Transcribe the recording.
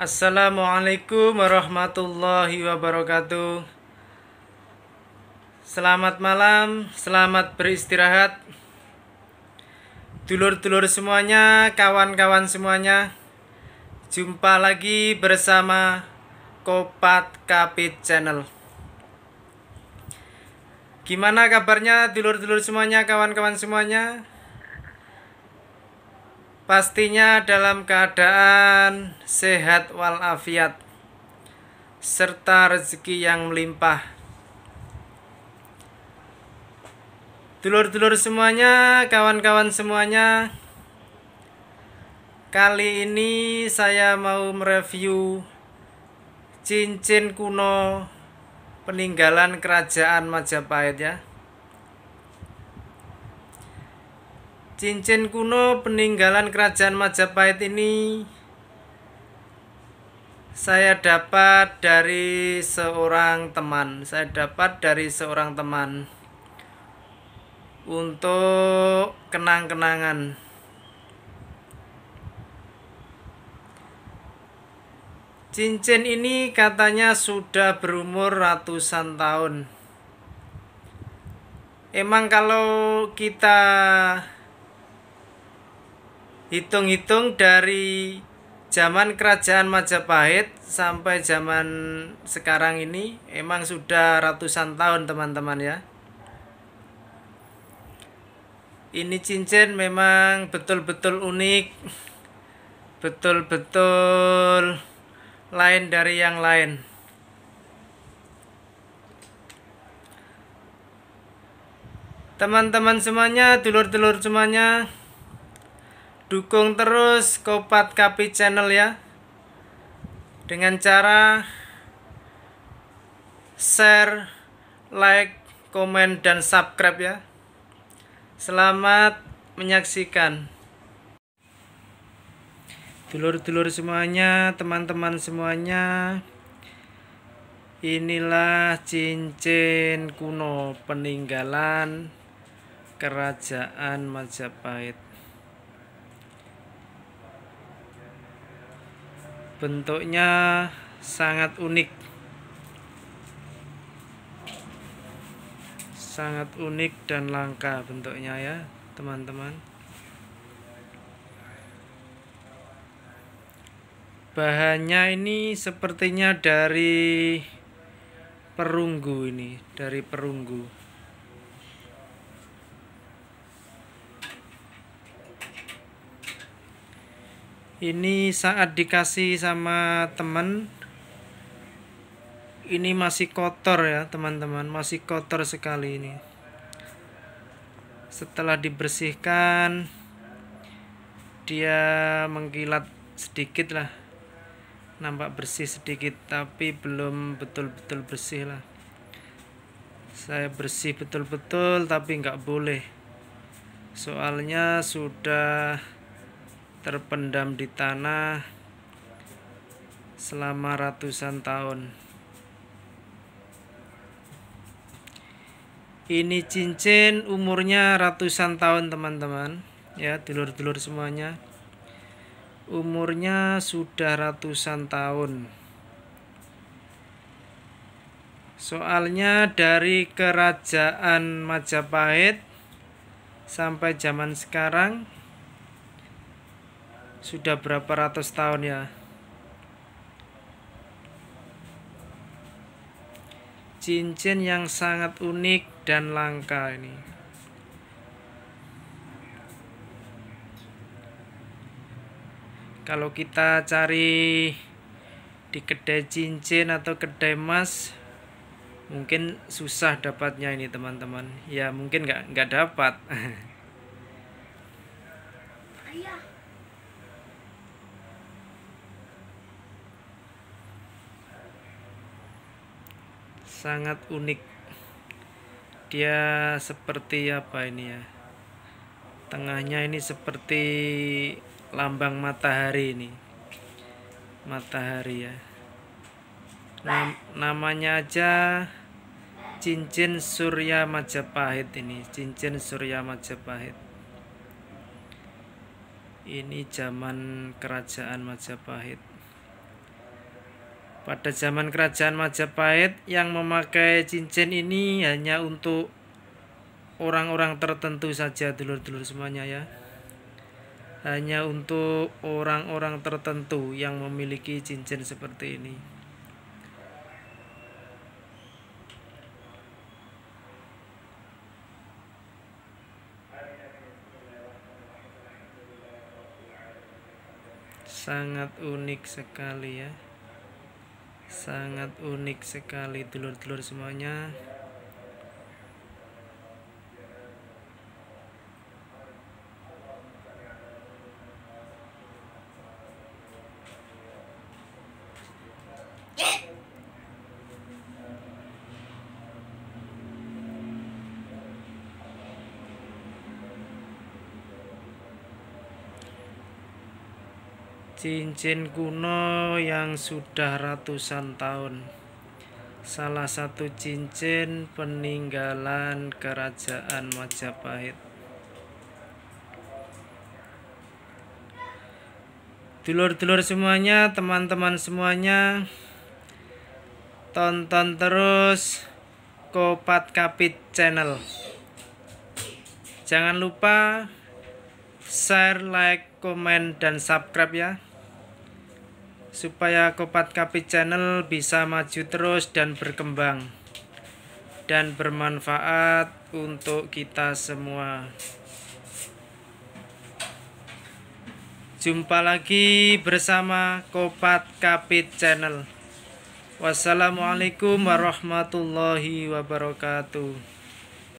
Assalamualaikum warahmatullahi wabarakatuh. Selamat malam, selamat beristirahat. Dulur-dulur semuanya, kawan-kawan semuanya. Jumpa lagi bersama Kopat Kapit Channel. Gimana kabarnya dulur-dulur semuanya, kawan-kawan semuanya? pastinya dalam keadaan sehat walafiat serta rezeki yang melimpah. Dulur-dulur semuanya, kawan-kawan semuanya, kali ini saya mau mereview cincin kuno peninggalan kerajaan Majapahit ya. Cincin kuno peninggalan kerajaan Majapahit ini saya dapat dari seorang teman saya dapat dari seorang teman untuk kenang-kenangan cincin ini katanya sudah berumur ratusan tahun emang kalau kita hitung-hitung dari zaman kerajaan Majapahit sampai zaman sekarang ini emang sudah ratusan tahun teman-teman ya ini cincin memang betul-betul unik betul-betul lain dari yang lain teman-teman semuanya dulur-dulur semuanya dukung terus Kopat Kapi channel ya dengan cara share, like, komen dan subscribe ya. Selamat menyaksikan. Dulur-dulur semuanya, teman-teman semuanya. Inilah cincin kuno peninggalan Kerajaan Majapahit. bentuknya sangat unik sangat unik dan langka bentuknya ya teman-teman bahannya ini sepertinya dari perunggu ini dari perunggu ini saat dikasih sama teman ini masih kotor ya teman-teman masih kotor sekali ini setelah dibersihkan dia mengkilat sedikit lah nampak bersih sedikit tapi belum betul-betul bersih lah saya bersih betul-betul tapi nggak boleh soalnya sudah terpendam di tanah selama ratusan tahun. Ini cincin umurnya ratusan tahun teman-teman ya dulur-dulur semuanya umurnya sudah ratusan tahun soalnya dari kerajaan Majapahit sampai zaman sekarang sudah berapa ratus tahun ya cincin yang sangat unik dan langka ini kalau kita cari di kedai cincin atau kedai emas mungkin susah dapatnya ini teman-teman ya mungkin nggak nggak dapat sangat unik dia seperti apa ini ya tengahnya ini seperti lambang matahari ini matahari ya Nam namanya aja cincin surya majapahit ini cincin surya majapahit ini zaman kerajaan majapahit pada zaman kerajaan Majapahit yang memakai cincin ini hanya untuk orang-orang tertentu saja dulur-dulur semuanya ya. Hanya untuk orang-orang tertentu yang memiliki cincin seperti ini. sangat unik sekali ya sangat unik sekali telur-telur semuanya cincin kuno yang sudah ratusan tahun salah satu cincin peninggalan kerajaan Majapahit dulur-dulur semuanya teman-teman semuanya tonton terus Kopat Kapit channel jangan lupa share like, komen, dan subscribe ya supaya Kopat Kapit Channel bisa maju terus dan berkembang dan bermanfaat untuk kita semua. Jumpa lagi bersama Kopat Kapit Channel. Wassalamualaikum warahmatullahi wabarakatuh.